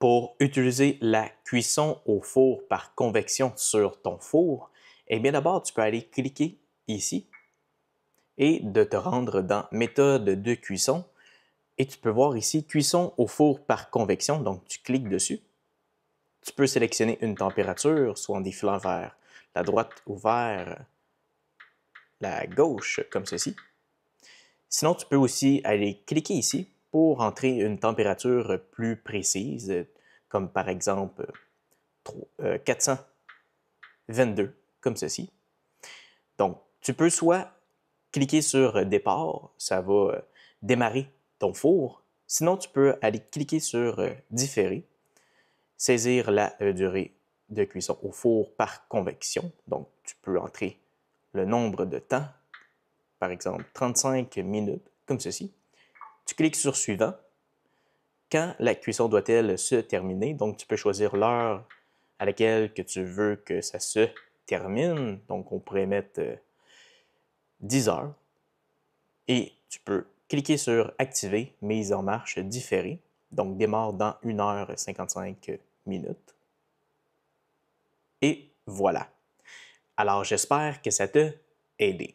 pour utiliser la cuisson au four par convection sur ton four, eh bien d'abord, tu peux aller cliquer ici et de te rendre dans méthode de cuisson. Et tu peux voir ici cuisson au four par convection, donc tu cliques dessus. Tu peux sélectionner une température, soit en défilant vers la droite ou vers la gauche, comme ceci. Sinon, tu peux aussi aller cliquer ici pour entrer une température euh, plus précise, euh, comme par exemple 422, euh, comme ceci. Donc, tu peux soit cliquer sur Départ, ça va démarrer ton four, sinon tu peux aller cliquer sur Différer, saisir la durée de cuisson au four par convection. Donc, tu peux entrer le nombre de temps, par exemple 35 minutes, comme ceci. Tu cliques sur Suivant. Quand la cuisson doit-elle se terminer? Donc, tu peux choisir l'heure à laquelle que tu veux que ça se termine. Donc, on pourrait mettre 10 euh, heures. Et tu peux cliquer sur Activer mise en marche différée. Donc, démarre dans 1h55 minutes. Et voilà. Alors, j'espère que ça t'a aidé.